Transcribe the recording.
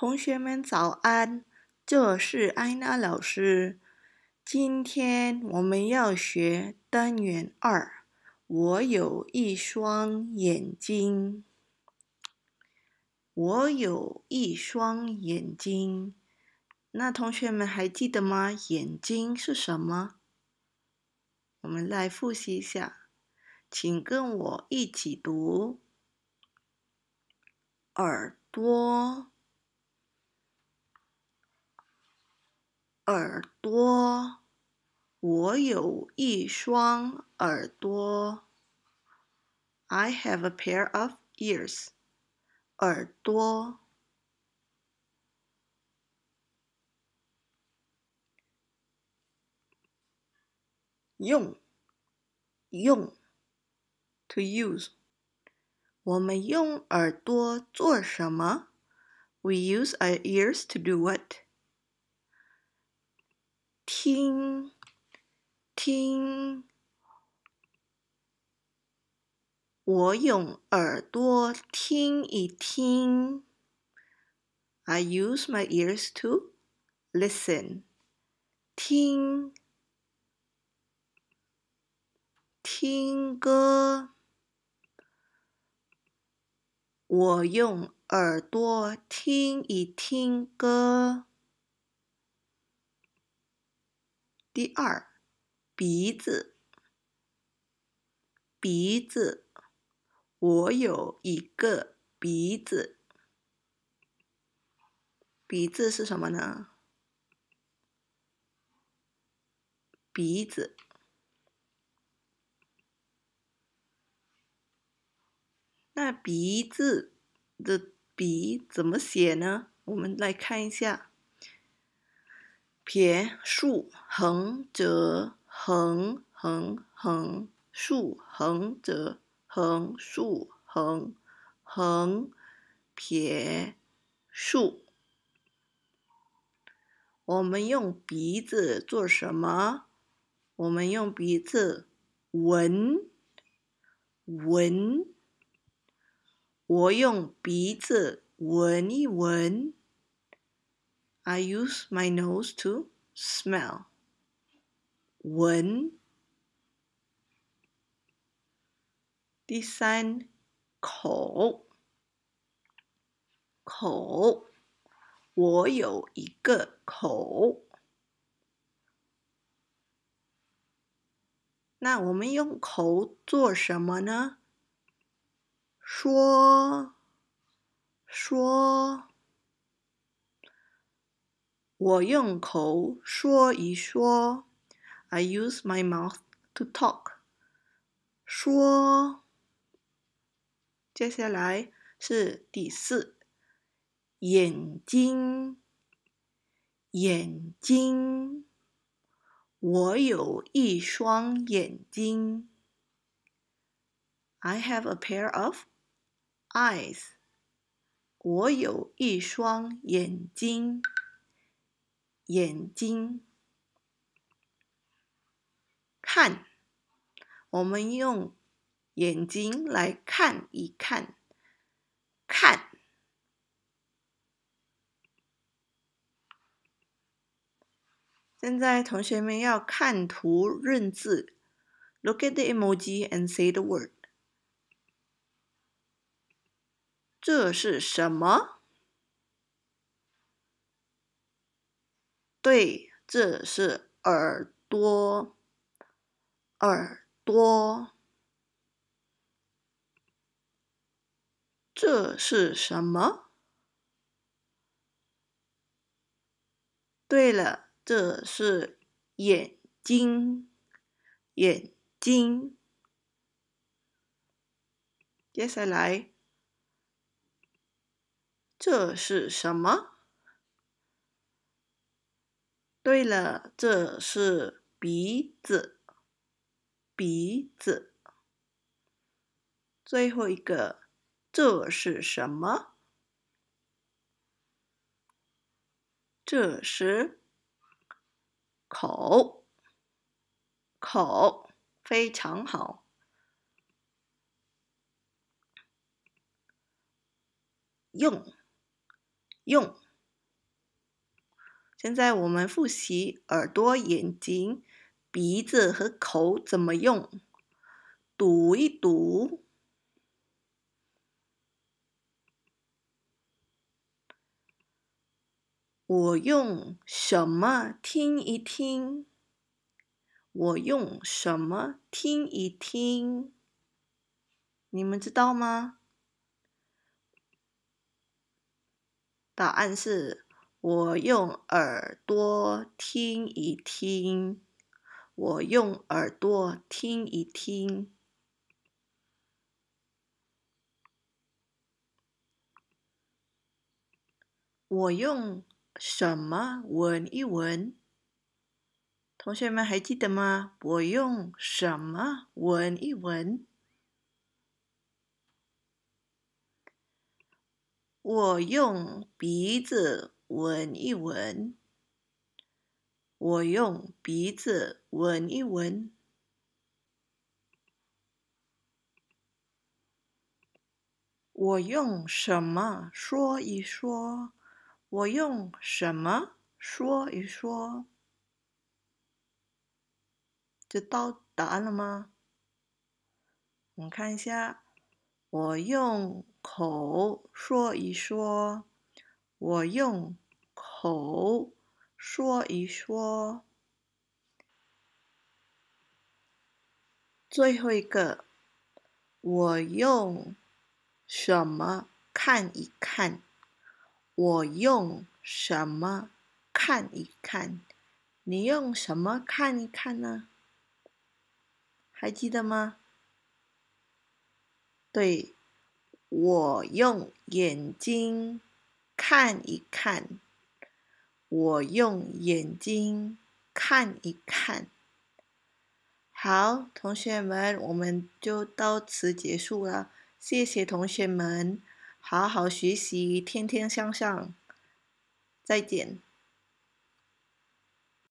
同学们早安，这是安娜老师。今天我们要学单元二。我有一双眼睛，我有一双眼睛。那同学们还记得吗？眼睛是什么？我们来复习一下，请跟我一起读：耳朵。耳朵，我有一双耳朵。I have a pair of ears. 耳朵。用，用，to use。我们用耳朵做什么？We use our ears to do what? 听，听，我用耳朵听一听。I use my ears to listen。听，听歌，我用耳朵听一听歌。第二，鼻子，鼻子，我有一个鼻子，鼻子是什么呢？鼻子，那鼻子的鼻怎么写呢？我们来看一下。撇、竖、横、折、横、横、横、竖、横、折、横、竖、横、横、撇、竖。我们用鼻子做什么？我们用鼻子闻闻。我用鼻子闻一闻。I use my nose to smell. 闻。第三，口。口，我有一个口。那我们用口做什么呢？说，说。我用口说一说，I use my mouth to talk。说。接下来是第四，眼睛，眼睛，我有一双眼睛。I have a pair of eyes。我有一双眼睛。眼睛看，我们用眼睛来看一看，看。现在，同学们要看图认字。Look at the emoji and say the word。这是什么？对，这是耳朵，耳朵。这是什么？对了，这是眼睛，眼睛。接下来，这是什么？对了，这是鼻子，鼻子。最后一个，这是什么？这是口，口，非常好。用，用。现在我们复习耳朵、眼睛、鼻子和口怎么用，读一读。我用什么听一听？我用什么听一听？你们知道吗？答案是。我用耳朵听一听，我用耳朵听一听，我用什么闻一闻？同学们还记得吗？我用什么闻一闻？我用鼻子。闻一闻，我用鼻子闻一闻。我用什么说一说？我用什么说一说？知到答案了吗？我们看一下，我用口说一说。我用口说一说。最后一个，我用什么看一看？我用什么看一看？你用什么看一看呢？还记得吗？对，我用眼睛。看一看，我用眼睛看一看。好，同学们，我们就到此结束了。谢谢同学们，好好学习，天天向上。再见。